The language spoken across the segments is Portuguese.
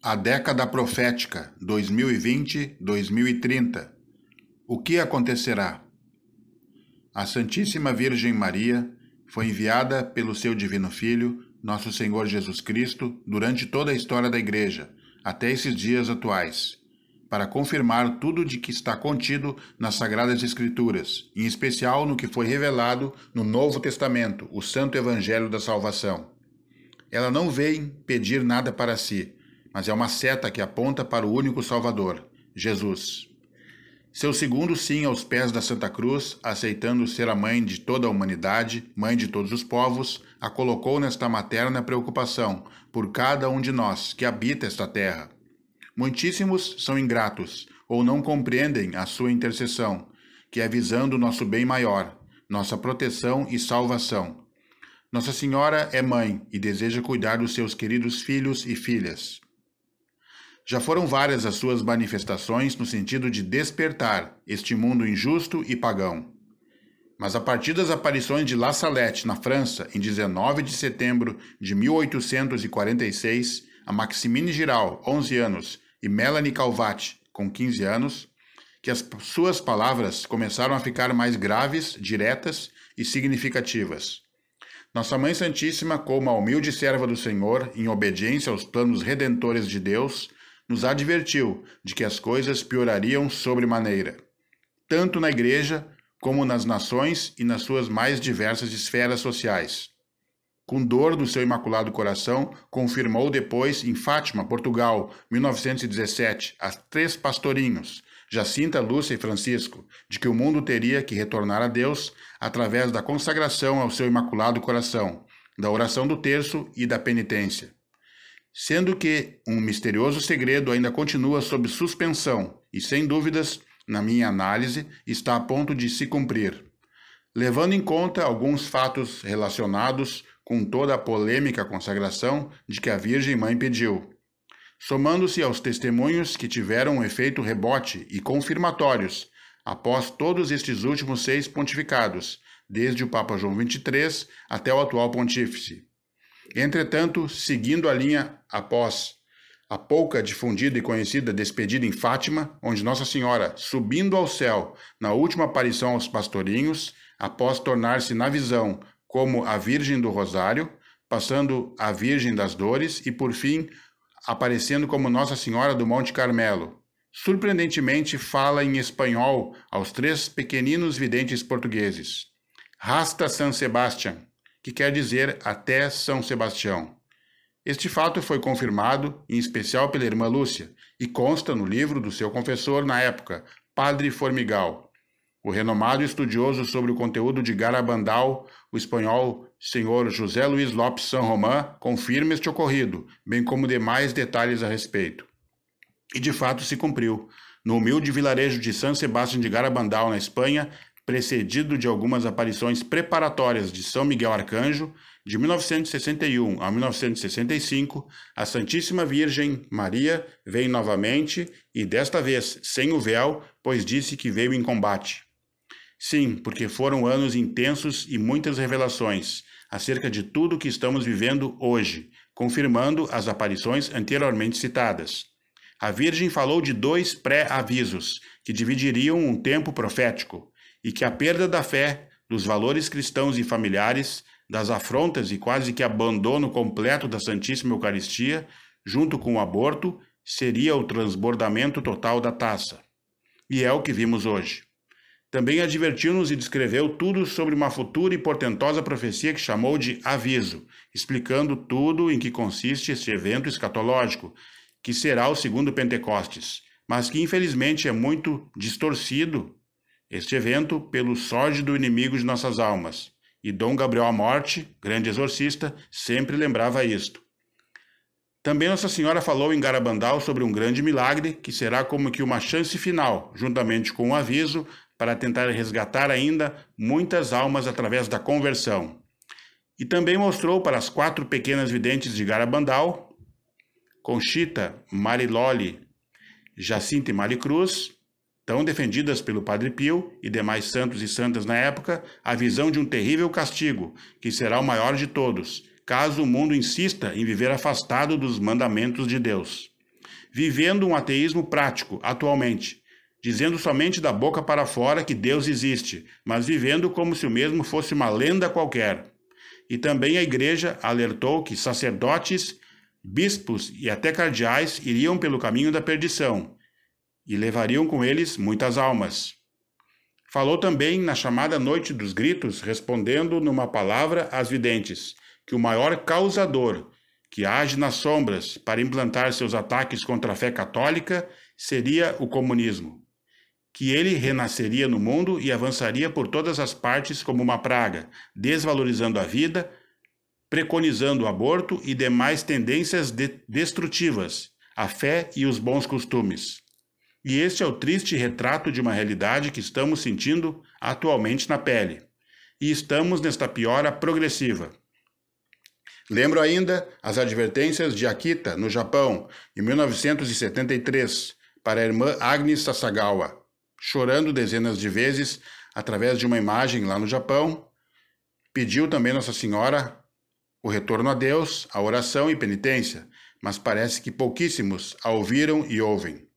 A década profética 2020-2030. O que acontecerá? A Santíssima Virgem Maria foi enviada pelo seu Divino Filho, nosso Senhor Jesus Cristo, durante toda a história da Igreja, até esses dias atuais, para confirmar tudo de que está contido nas Sagradas Escrituras, em especial no que foi revelado no Novo Testamento, o Santo Evangelho da Salvação. Ela não veio pedir nada para si mas é uma seta que aponta para o único Salvador, Jesus. Seu segundo sim aos pés da Santa Cruz, aceitando ser a mãe de toda a humanidade, mãe de todos os povos, a colocou nesta materna preocupação por cada um de nós que habita esta terra. Muitíssimos são ingratos ou não compreendem a sua intercessão, que é visando nosso bem maior, nossa proteção e salvação. Nossa Senhora é mãe e deseja cuidar dos seus queridos filhos e filhas. Já foram várias as suas manifestações no sentido de despertar este mundo injusto e pagão. Mas a partir das aparições de La Salette na França, em 19 de setembro de 1846, a Maximine Giral, 11 anos, e Melanie Calvati, com 15 anos, que as suas palavras começaram a ficar mais graves, diretas e significativas. Nossa Mãe Santíssima, como a humilde serva do Senhor, em obediência aos planos redentores de Deus, nos advertiu de que as coisas piorariam sobremaneira, tanto na igreja como nas nações e nas suas mais diversas esferas sociais. Com dor no seu imaculado coração, confirmou depois em Fátima, Portugal, 1917, a três pastorinhos, Jacinta, Lúcia e Francisco, de que o mundo teria que retornar a Deus através da consagração ao seu imaculado coração, da oração do terço e da penitência sendo que um misterioso segredo ainda continua sob suspensão e, sem dúvidas, na minha análise, está a ponto de se cumprir. Levando em conta alguns fatos relacionados com toda a polêmica consagração de que a Virgem Mãe pediu, somando-se aos testemunhos que tiveram um efeito rebote e confirmatórios após todos estes últimos seis pontificados, desde o Papa João XXIII até o atual pontífice. Entretanto, seguindo a linha após a pouca difundida e conhecida despedida em Fátima, onde Nossa Senhora, subindo ao céu na última aparição aos pastorinhos, após tornar-se na visão como a Virgem do Rosário, passando a Virgem das Dores e, por fim, aparecendo como Nossa Senhora do Monte Carmelo. Surpreendentemente, fala em espanhol aos três pequeninos videntes portugueses. Rasta San Sebastián, que quer dizer até São Sebastião. Este fato foi confirmado, em especial pela irmã Lúcia, e consta no livro do seu confessor na época, Padre Formigal. O renomado estudioso sobre o conteúdo de Garabandal, o espanhol Sr. José Luiz Lopes San Román, confirma este ocorrido, bem como demais detalhes a respeito. E de fato se cumpriu. No humilde vilarejo de San Sebastián de Garabandal, na Espanha, precedido de algumas aparições preparatórias de São Miguel Arcanjo, de 1961 a 1965, a Santíssima Virgem Maria veio novamente e desta vez sem o véu, pois disse que veio em combate. Sim, porque foram anos intensos e muitas revelações acerca de tudo o que estamos vivendo hoje, confirmando as aparições anteriormente citadas. A Virgem falou de dois pré-avisos que dividiriam um tempo profético e que a perda da fé, dos valores cristãos e familiares, das afrontas e quase que abandono completo da Santíssima Eucaristia, junto com o aborto, seria o transbordamento total da taça. E é o que vimos hoje. Também advertiu-nos e descreveu tudo sobre uma futura e portentosa profecia que chamou de aviso, explicando tudo em que consiste este evento escatológico, que será o segundo Pentecostes, mas que infelizmente é muito distorcido este evento, pelo sórdido inimigo de nossas almas. E Dom Gabriel a Morte, grande exorcista, sempre lembrava isto. Também Nossa Senhora falou em Garabandal sobre um grande milagre que será como que uma chance final, juntamente com um aviso, para tentar resgatar ainda muitas almas através da conversão. E também mostrou para as quatro pequenas videntes de Garabandal, Conchita, Mariloli, Jacinta e Maricruz, tão defendidas pelo Padre Pio e demais santos e santas na época, a visão de um terrível castigo, que será o maior de todos, caso o mundo insista em viver afastado dos mandamentos de Deus. Vivendo um ateísmo prático, atualmente, dizendo somente da boca para fora que Deus existe, mas vivendo como se o mesmo fosse uma lenda qualquer. E também a igreja alertou que sacerdotes, bispos e até cardeais iriam pelo caminho da perdição, e levariam com eles muitas almas. Falou também na chamada Noite dos Gritos, respondendo numa palavra às videntes, que o maior causador, que age nas sombras para implantar seus ataques contra a fé católica, seria o comunismo. Que ele renasceria no mundo e avançaria por todas as partes como uma praga, desvalorizando a vida, preconizando o aborto e demais tendências de destrutivas, a fé e os bons costumes. E este é o triste retrato de uma realidade que estamos sentindo atualmente na pele. E estamos nesta piora progressiva. Lembro ainda as advertências de Akita, no Japão, em 1973, para a irmã Agnes Sasagawa, chorando dezenas de vezes através de uma imagem lá no Japão. Pediu também Nossa Senhora o retorno a Deus, a oração e penitência, mas parece que pouquíssimos a ouviram e ouvem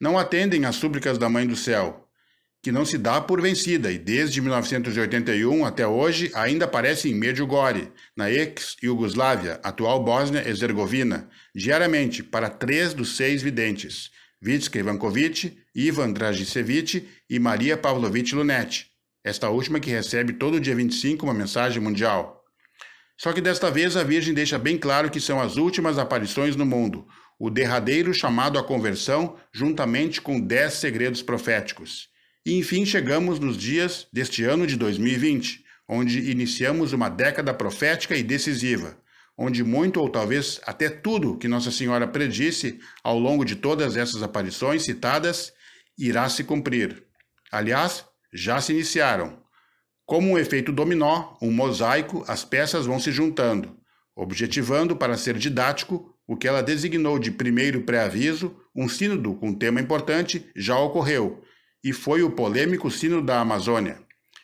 não atendem às súplicas da Mãe do Céu, que não se dá por vencida e desde 1981 até hoje ainda aparece em Medjugorje, na ex yugoslávia atual Bósnia-Herzegovina, diariamente para três dos seis videntes, Vitska Ivankovic, Ivan Dragicevic e Maria Pavlovich Lunetti, esta última que recebe todo dia 25 uma mensagem mundial. Só que desta vez a Virgem deixa bem claro que são as últimas aparições no mundo, o derradeiro chamado à conversão, juntamente com dez segredos proféticos. E enfim chegamos nos dias deste ano de 2020, onde iniciamos uma década profética e decisiva, onde muito ou talvez até tudo que Nossa Senhora predisse ao longo de todas essas aparições citadas irá se cumprir. Aliás, já se iniciaram. Como um efeito dominó, um mosaico, as peças vão se juntando, objetivando, para ser didático, o que ela designou de primeiro pré-aviso, um sínodo com tema importante, já ocorreu, e foi o polêmico Sínodo da Amazônia.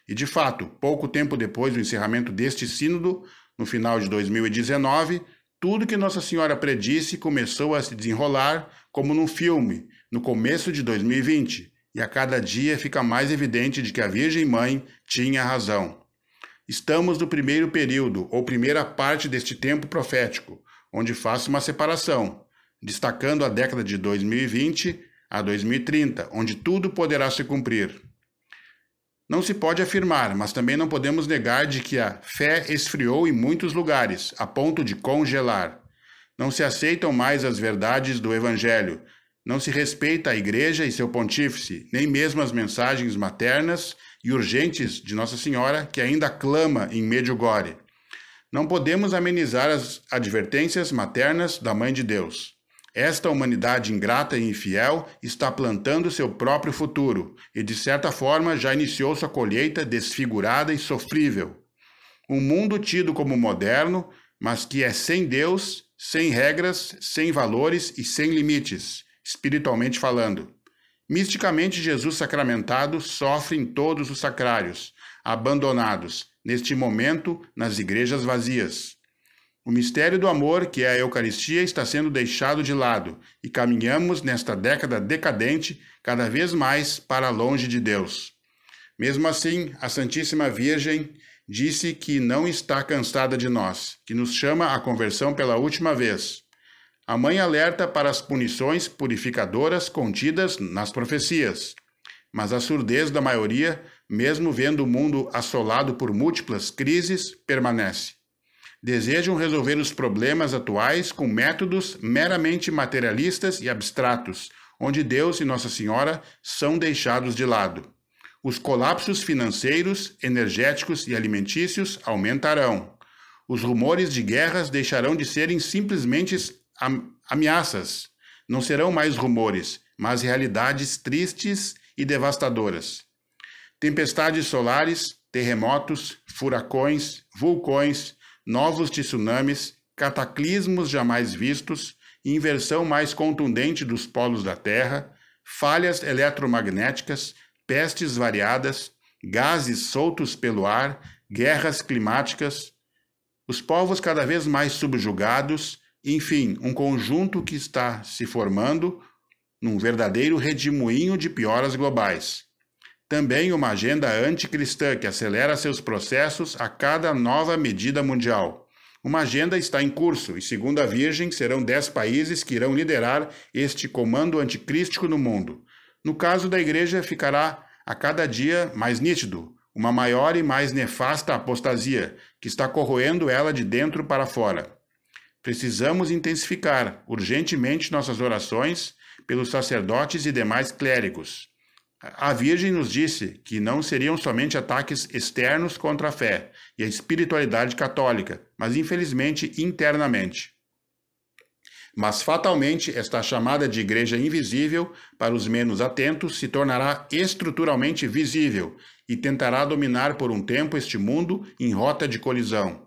E de fato, pouco tempo depois do encerramento deste sínodo, no final de 2019, tudo que Nossa Senhora predisse começou a se desenrolar como num filme, no começo de 2020, e a cada dia fica mais evidente de que a Virgem Mãe tinha razão. Estamos no primeiro período, ou primeira parte deste tempo profético, onde faço uma separação, destacando a década de 2020 a 2030, onde tudo poderá se cumprir. Não se pode afirmar, mas também não podemos negar de que a fé esfriou em muitos lugares, a ponto de congelar. Não se aceitam mais as verdades do Evangelho, não se respeita a Igreja e seu Pontífice, nem mesmo as mensagens maternas e urgentes de Nossa Senhora, que ainda clama em Medjugorje. Não podemos amenizar as advertências maternas da Mãe de Deus. Esta humanidade ingrata e infiel está plantando seu próprio futuro e, de certa forma, já iniciou sua colheita desfigurada e sofrível. Um mundo tido como moderno, mas que é sem Deus, sem regras, sem valores e sem limites, espiritualmente falando. Misticamente, Jesus sacramentado sofre em todos os sacrários, abandonados, neste momento, nas igrejas vazias. O mistério do amor, que é a Eucaristia, está sendo deixado de lado e caminhamos nesta década decadente cada vez mais para longe de Deus. Mesmo assim, a Santíssima Virgem disse que não está cansada de nós, que nos chama à conversão pela última vez. A mãe alerta para as punições purificadoras contidas nas profecias, mas a surdez da maioria mesmo vendo o mundo assolado por múltiplas crises, permanece. Desejam resolver os problemas atuais com métodos meramente materialistas e abstratos, onde Deus e Nossa Senhora são deixados de lado. Os colapsos financeiros, energéticos e alimentícios aumentarão. Os rumores de guerras deixarão de serem simplesmente ameaças. Não serão mais rumores, mas realidades tristes e devastadoras tempestades solares, terremotos, furacões, vulcões, novos tsunamis, cataclismos jamais vistos, inversão mais contundente dos polos da Terra, falhas eletromagnéticas, pestes variadas, gases soltos pelo ar, guerras climáticas, os povos cada vez mais subjugados, enfim, um conjunto que está se formando num verdadeiro redemoinho de pioras globais. Também uma agenda anticristã que acelera seus processos a cada nova medida mundial. Uma agenda está em curso e, segundo a Virgem, serão dez países que irão liderar este comando anticrístico no mundo. No caso da Igreja, ficará a cada dia mais nítido uma maior e mais nefasta apostasia que está corroendo ela de dentro para fora. Precisamos intensificar urgentemente nossas orações pelos sacerdotes e demais clérigos. A Virgem nos disse que não seriam somente ataques externos contra a fé e a espiritualidade católica, mas infelizmente internamente. Mas fatalmente, esta chamada de igreja invisível, para os menos atentos, se tornará estruturalmente visível e tentará dominar por um tempo este mundo em rota de colisão.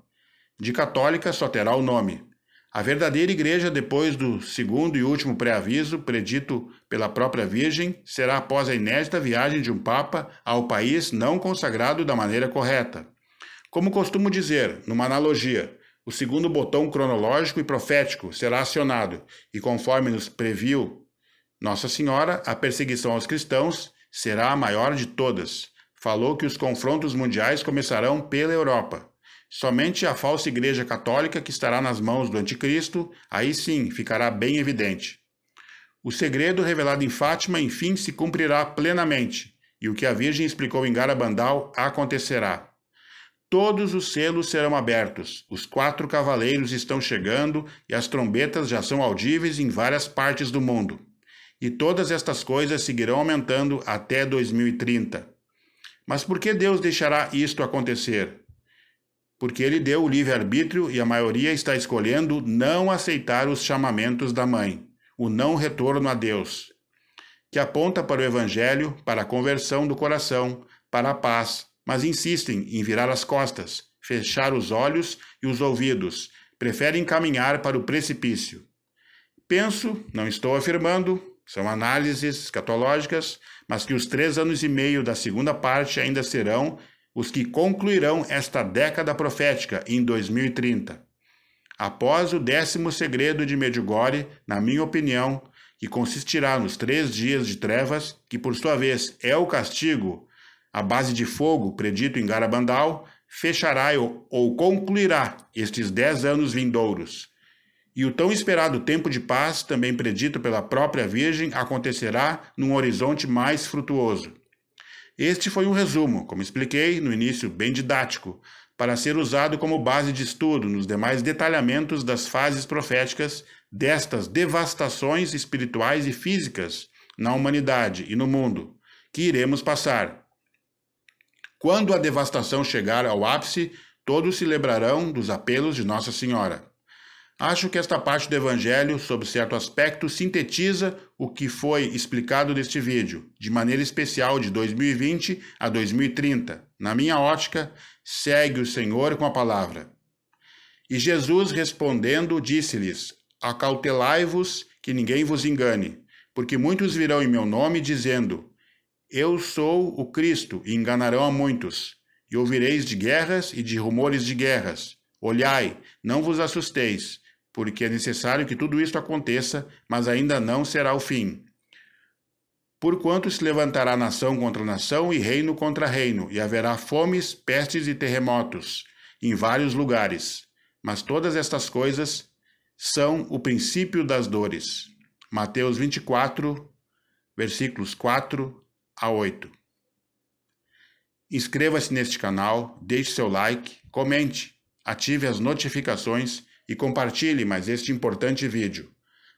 De católica só terá o nome, a verdadeira igreja, depois do segundo e último pré-aviso, predito pela própria Virgem, será após a inédita viagem de um Papa ao país não consagrado da maneira correta. Como costumo dizer, numa analogia, o segundo botão cronológico e profético será acionado, e conforme nos previu Nossa Senhora, a perseguição aos cristãos será a maior de todas. Falou que os confrontos mundiais começarão pela Europa. Somente a falsa Igreja Católica, que estará nas mãos do Anticristo, aí sim ficará bem evidente. O segredo revelado em Fátima, enfim, se cumprirá plenamente, e o que a Virgem explicou em Garabandal acontecerá. Todos os selos serão abertos, os quatro cavaleiros estão chegando e as trombetas já são audíveis em várias partes do mundo. E todas estas coisas seguirão aumentando até 2030. Mas por que Deus deixará isto acontecer? porque ele deu o livre-arbítrio e a maioria está escolhendo não aceitar os chamamentos da mãe, o não retorno a Deus, que aponta para o Evangelho, para a conversão do coração, para a paz, mas insistem em virar as costas, fechar os olhos e os ouvidos, preferem caminhar para o precipício. Penso, não estou afirmando, são análises escatológicas, mas que os três anos e meio da segunda parte ainda serão os que concluirão esta década profética em 2030. Após o décimo segredo de Medjugorje, na minha opinião, que consistirá nos três dias de trevas, que por sua vez é o castigo, a base de fogo predito em Garabandal, fechará ou concluirá estes dez anos vindouros. E o tão esperado tempo de paz, também predito pela própria Virgem, acontecerá num horizonte mais frutuoso. Este foi um resumo, como expliquei no início, bem didático, para ser usado como base de estudo nos demais detalhamentos das fases proféticas destas devastações espirituais e físicas na humanidade e no mundo, que iremos passar. Quando a devastação chegar ao ápice, todos se lembrarão dos apelos de Nossa Senhora. Acho que esta parte do Evangelho, sob certo aspecto, sintetiza o que foi explicado neste vídeo, de maneira especial de 2020 a 2030. Na minha ótica, segue o Senhor com a palavra. E Jesus respondendo, disse-lhes: Acautelai-vos que ninguém vos engane, porque muitos virão em meu nome dizendo: Eu sou o Cristo, e enganarão a muitos. E ouvireis de guerras e de rumores de guerras. Olhai, não vos assusteis porque é necessário que tudo isto aconteça, mas ainda não será o fim. Porquanto se levantará nação contra nação e reino contra reino, e haverá fomes, pestes e terremotos em vários lugares. Mas todas estas coisas são o princípio das dores. Mateus 24, versículos 4 a 8. Inscreva-se neste canal, deixe seu like, comente, ative as notificações e compartilhe mais este importante vídeo.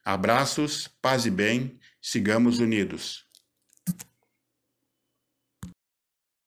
Abraços, paz e bem, sigamos unidos.